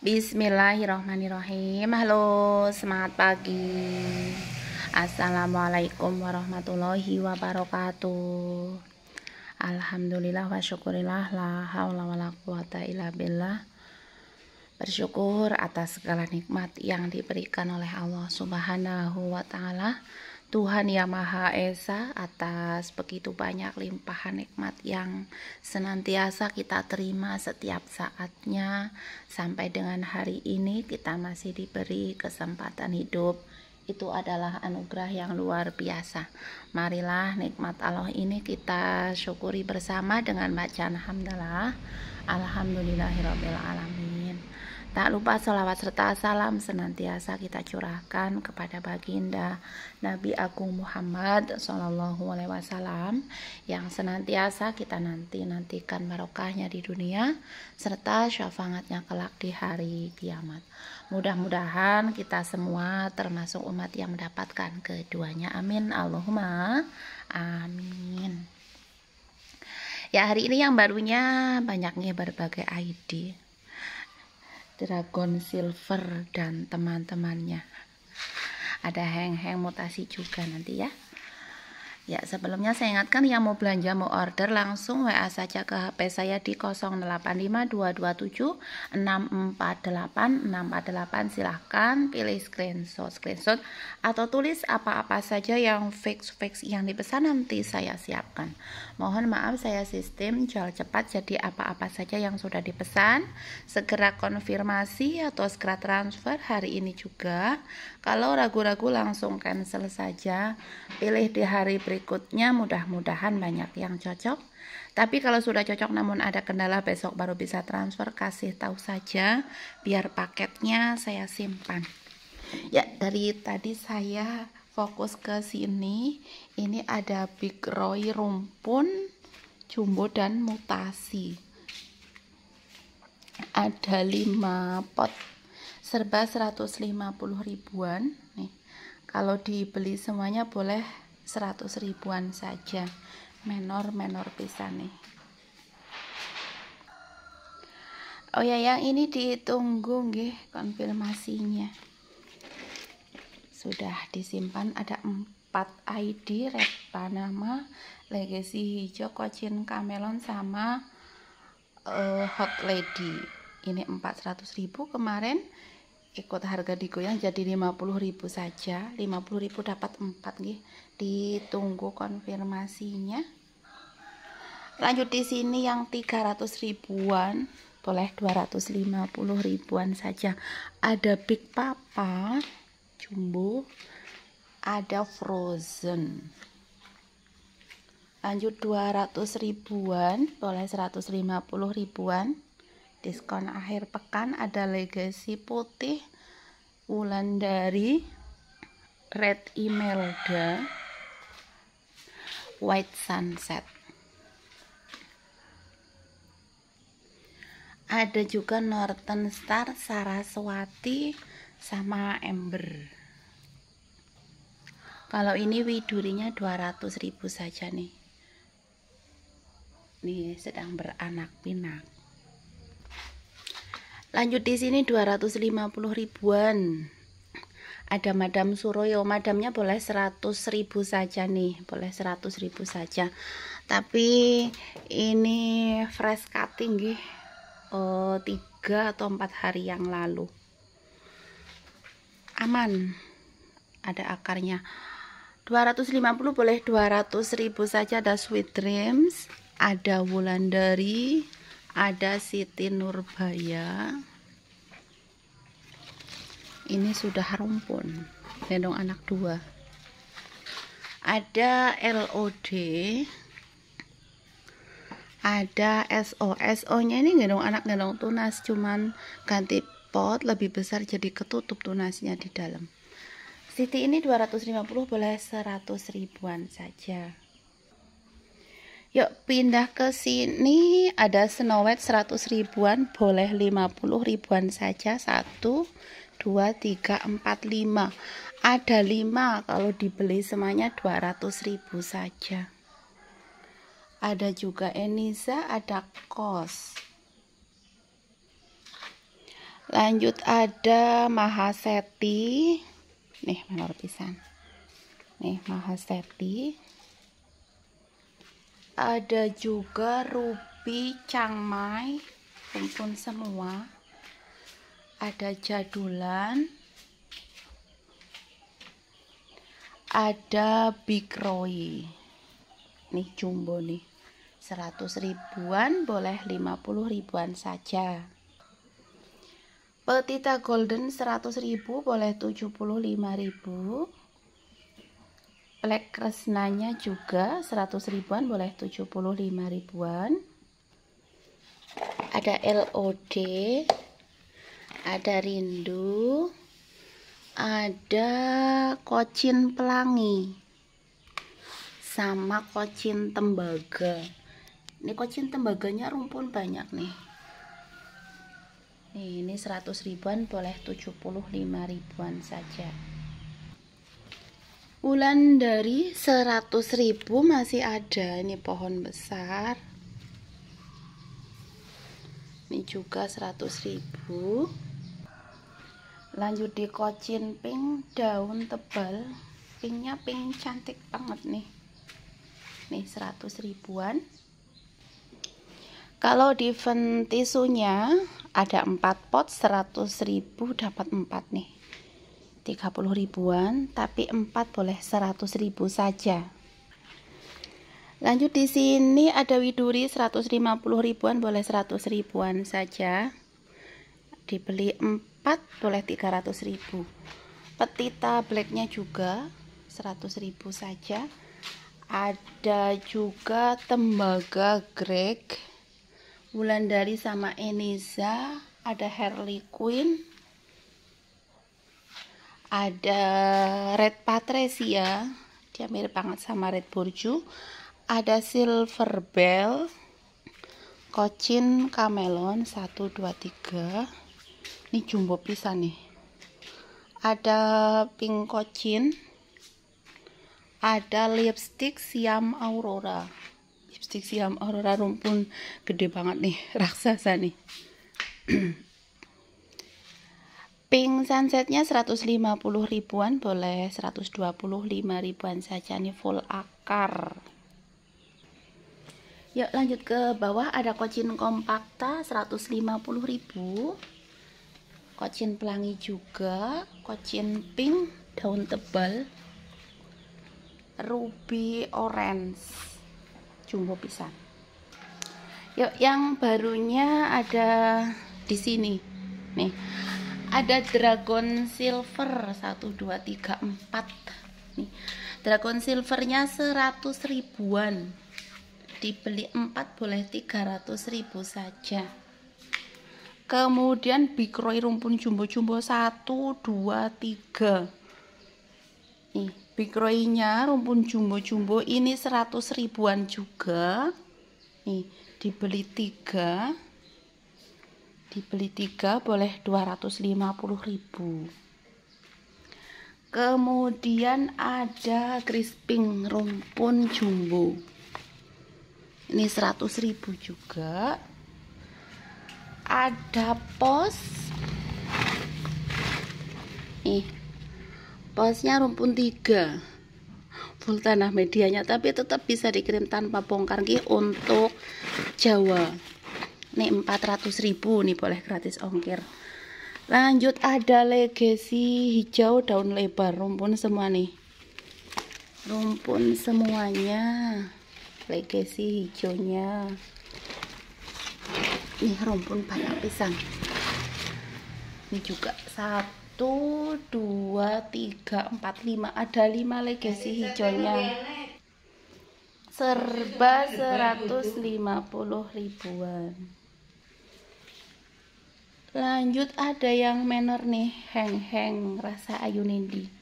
Bismillahirrahmanirrahim Halo semangat pagi Assalamualaikum warahmatullahi wabarakatuh Alhamdulillah wa syukurillah La hawla wa la quwata illa billah Bersyukur atas segala nikmat yang diberikan oleh Allah subhanahu wa ta'ala Tuhan Yang Maha Esa atas begitu banyak limpahan nikmat yang senantiasa kita terima setiap saatnya sampai dengan hari ini kita masih diberi kesempatan hidup itu adalah anugerah yang luar biasa marilah nikmat Allah ini kita syukuri bersama dengan bacaan hamdalah alhamdulillahirrahmanirrahim Tak lupa salawat serta salam senantiasa kita curahkan kepada baginda Nabi Agung Muhammad Sallallahu Alaihi Wasallam yang senantiasa kita nanti nantikan barokahnya di dunia serta syafaatnya kelak di hari kiamat. Mudah-mudahan kita semua termasuk umat yang mendapatkan keduanya. Amin. Allahumma amin. Ya hari ini yang barunya banyaknya berbagai ID Dragon Silver dan teman-temannya. Ada heng-heng mutasi juga nanti ya. Ya, sebelumnya saya ingatkan yang mau belanja mau order langsung WA saja ke HP saya di 085227 648 silahkan pilih screenshot screenshot atau tulis apa-apa saja yang fix fix yang dipesan nanti saya siapkan. Mohon maaf saya sistem jual cepat jadi apa-apa saja yang sudah dipesan segera konfirmasi atau segera transfer hari ini juga. Kalau ragu-ragu langsung cancel saja. Pilih di hari berikutnya mudah-mudahan banyak yang cocok. Tapi kalau sudah cocok namun ada kendala besok baru bisa transfer, kasih tahu saja biar paketnya saya simpan. Ya, dari tadi saya fokus ke sini. Ini ada Big Roy rumpun, jumbo dan mutasi. Ada 5 pot serba 150 ribuan nih. Kalau dibeli semuanya boleh seratus ribuan saja menor menor pisan nih oh ya yang ini ditunggu nggih konfirmasinya sudah disimpan ada 4 ID red Panama legacy hijau kocin Camelon sama uh, Hot Lady ini ribu kemarin ikut harga digoyang jadi 50.000 saja 50.000 dapat 4 nih ditunggu konfirmasinya lanjut di sini yang 300 ribuan boleh 250 ribuan saja ada Big Papa jumbo ada frozen lanjut 200 ribuan boleh 150 ribuan diskon akhir pekan ada legacy putih wulandari red imelda White Sunset. Ada juga Northern Star, Saraswati, sama Ember. Kalau ini widurinya ribu saja nih. Nih sedang beranak pinak. Lanjut di sini 250 ribuan ada Madam Suroyo Madamnya boleh 100 ribu saja nih boleh 100 ribu saja tapi ini fresh cutting gih oh, 3 atau 4 hari yang lalu aman ada akarnya 250 boleh 200 ribu saja ada sweet dreams ada wulandari ada Siti Nurbaya ini sudah rumpun gendong anak dua ada LOD ada SOS SO nya ini gendong anak gendong tunas cuman ganti pot lebih besar jadi ketutup tunasnya di dalam Siti ini 250 boleh 100 ribuan saja yuk pindah ke sini ada white 100 ribuan boleh 50 ribuan saja satu 2, 3, 4, 5 ada 5 kalau dibeli semuanya 200 ribu saja ada juga Eniza ada kos lanjut ada Mahaseti nih menurut pisan nih Mahaseti ada juga Ruby Changmai Mai kumpul semua ada jadulan, ada big roy. Nih jumbo nih. 100 ribuan boleh 50 ribuan saja. Petita golden 100 ribu boleh 75 ribu. Black kresnanya juga 100 ribuan boleh 75 ribuan. Ada LOD ada rindu ada kocin pelangi sama kocin tembaga ini kocin tembaganya rumpun banyak nih ini 100 ribuan boleh 75 ribuan saja. Bulan dari 100 ribu masih ada ini pohon besar. Ini juga 100 ribu lanjut di kocin pink daun tebal pinknya pink cantik banget nih nih 100 ribuan kalau di tisunya ada 4 pot 100 ribu dapat 4 nih 30 ribuan tapi 4 boleh 100 ribu saja lanjut di sini ada widuri 150 ribuan boleh 100 ribuan saja dibeli 4 boleh 300 ribu petita blacknya juga 100 ribu saja ada juga tembaga Greg Wulandari sama Eniza ada Harley Quinn ada Red Patricia dia mirip banget sama Red Burju ada Silver Bell Kocin Camelon 1, 2, 3 ini jumbo pisan nih ada pink cochin ada lipstick siam aurora lipstick siam aurora rumpun gede banget nih raksasa nih pink sunsetnya 150 ribuan boleh 125 ribuan saja nih full akar yuk lanjut ke bawah ada kocin kompakta 150 ribu kocin pelangi juga kocin pink daun tebal ruby orange jumbo pisang yuk yang barunya ada di sini nih ada dragon silver 1 2 3 4 nih dragon silvernya 100 ribuan dibeli 4 boleh 300 ribu saja kemudian bikroi rumpun jumbo-jumbo 1, 2, 3 nih bikroinya rumpun jumbo-jumbo ini 100 ribuan juga nih dibeli 3 dibeli 3 boleh 250 ribu kemudian ada crisping rumpun jumbo ini 100 ribu juga ada pos nih posnya rumpun tiga, full tanah medianya tapi tetap bisa dikirim tanpa bongkar nih untuk Jawa nih 400.000 nih boleh gratis ongkir lanjut ada legacy hijau daun lebar rumpun semua nih rumpun semuanya legacy hijaunya nih rumpun banyak pisang ini juga satu dua tiga empat lima ada lima legasi hijaunya serba 150 ribuan lanjut ada yang menor nih heng-heng rasa ayu nindi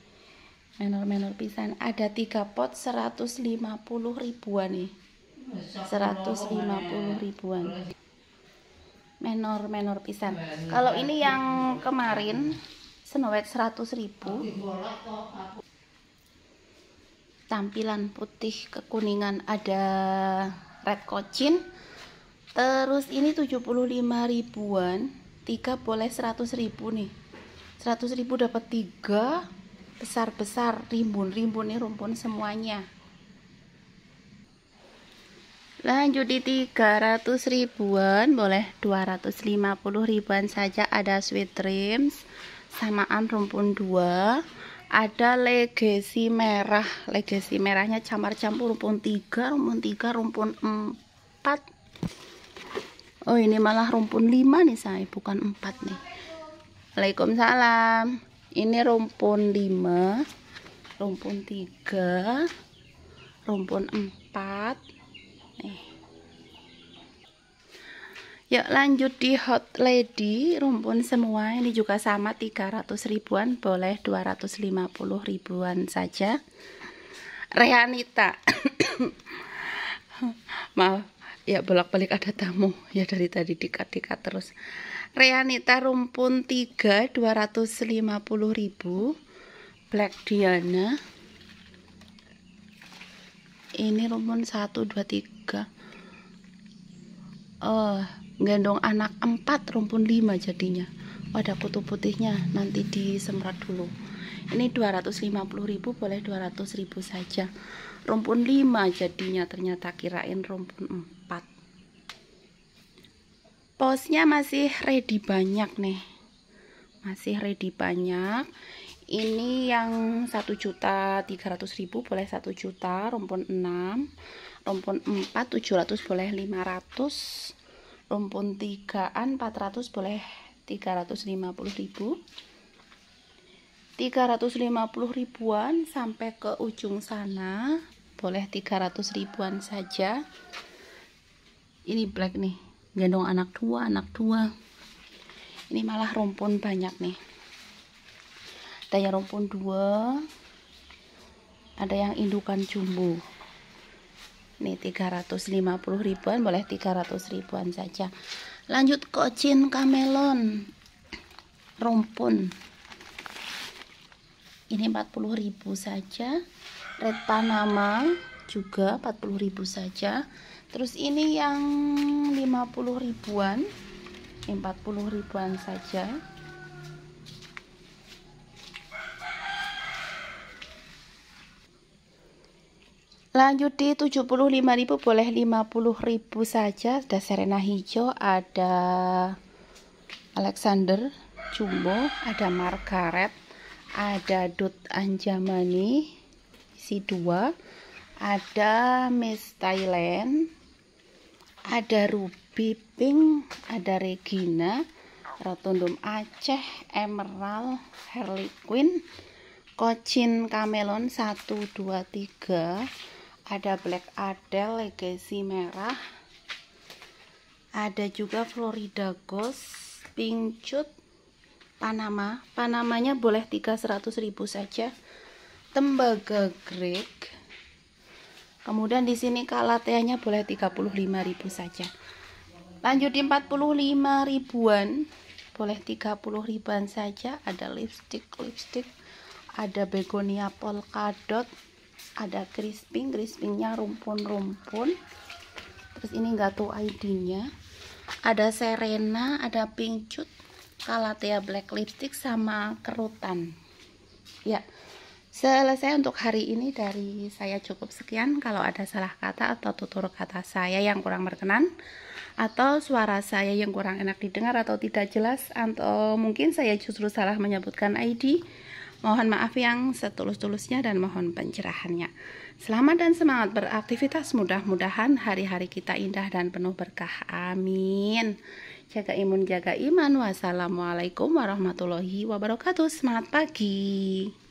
menor-menor pisang ada tiga pot 150 ribuan nih 150 ya? ribuan menor-menor pisan. Kalau ini yang kemarin senowet 100.000. Tampilan putih kekuningan ada red cochin. Terus ini 75 ribuan, 3 boleh 100 ribu nih. 100 ribu dapat 3 besar-besar rimbun-rimbun nih rumpun semuanya lanjut di 300 ribuan boleh 250 ribuan saja ada sweet dreams samaan rumpun 2 ada legacy merah legacy merahnya camar campur rumpun 3 rumpun 3 rumpun 4 oh ini malah rumpun 5 nih saya bukan 4 nih Waalaikumsalam ini rumpun 5 rumpun 3 rumpun 4 Ya Yuk lanjut di hot lady rumpun semua ini juga sama 300 ribuan boleh 250 ribuan saja Reanita, maaf ya bolak-balik ada tamu ya dari tadi dikat-dikat terus Reanita rumpun 3 250 ribu Black Diana ini rumpun 1 2 3 oh gendong anak 4 rumpun 5 jadinya oh, ada kutu putihnya nanti disemprot dulu ini 250.000 boleh 200.000 saja rumpun 5 jadinya ternyata kirain rumpun 4 posnya masih ready banyak nih masih ready banyak ini yang 1 juta 300 ribu boleh 1 juta rumpun 6 rumpun 4 700 boleh 500 rumpun 3an 400 boleh 350 ribu 350 ribuan sampai ke ujung sana boleh 300 ribuan saja ini black nih gendong anak dua anak dua ini malah rumpun banyak nih ada yang rumpun dua ada yang indukan jumbo lima 350 ribuan boleh 300 ribuan saja lanjut kocin kamelon rumpun ini 40 ribu saja red panama juga 40 ribu saja terus ini yang 50 ribuan 40 ribuan saja Lanjut di 75.000 boleh 50.000 saja. Ada Serena hijau, ada Alexander Jumbo, ada Margaret, ada Dut Anjamani isi dua, ada Miss Thailand, ada Ruby Pink, ada Regina, Rotundum Aceh, Emerald, Harley Quinn, Cochin Camelon satu 2 3 ada Black Adele Legacy merah ada juga Florida Ghost Pink Panama Panamanya boleh ribu saja tembaga Greg kemudian di sini kalateanya boleh ribu saja lanjut di 45 ribuan boleh 30 ribuan saja ada lipstick lipstick ada begonia polkadot ada crisping crispingnya rumpun-rumpun terus ini nggak tahu ID-nya ada Serena ada Pink Cut Kalatea Black Lipstick sama kerutan ya selesai untuk hari ini dari saya cukup sekian kalau ada salah kata atau tutur kata saya yang kurang berkenan atau suara saya yang kurang enak didengar atau tidak jelas atau mungkin saya justru salah menyebutkan ID Mohon maaf yang setulus-tulusnya dan mohon pencerahannya. Selamat dan semangat beraktivitas. Mudah-mudahan hari-hari kita indah dan penuh berkah. Amin. Jaga imun, jaga iman. Wassalamualaikum warahmatullahi wabarakatuh. Semangat pagi.